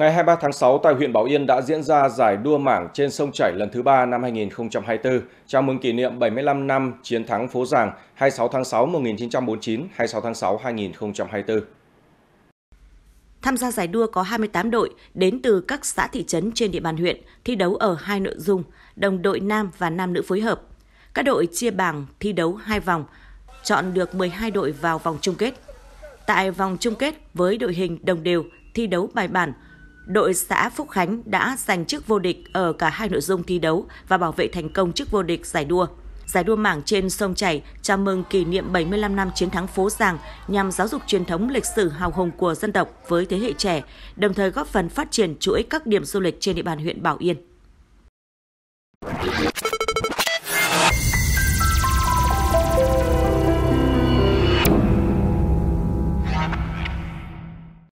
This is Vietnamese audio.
Ngày 23 tháng 6 tại huyện Bảo Yên đã diễn ra giải đua mảng trên sông chảy lần thứ 3 năm 2024, chào mừng kỷ niệm 75 năm chiến thắng Phố Giàng 26 tháng 6 1949, 26 tháng 6 2024. Tham gia giải đua có 28 đội đến từ các xã thị trấn trên địa bàn huyện, thi đấu ở hai nội dung, đồng đội nam và nam nữ phối hợp. Các đội chia bảng thi đấu hai vòng, chọn được 12 đội vào vòng chung kết. Tại vòng chung kết với đội hình đồng đều, thi đấu bài bản, đội xã Phúc Khánh đã giành chức vô địch ở cả hai nội dung thi đấu và bảo vệ thành công chức vô địch giải đua. Giải đua mảng trên sông Chảy chào mừng kỷ niệm 75 năm chiến thắng Phố Giàng nhằm giáo dục truyền thống lịch sử hào hùng của dân tộc với thế hệ trẻ, đồng thời góp phần phát triển chuỗi các điểm du lịch trên địa bàn huyện Bảo Yên.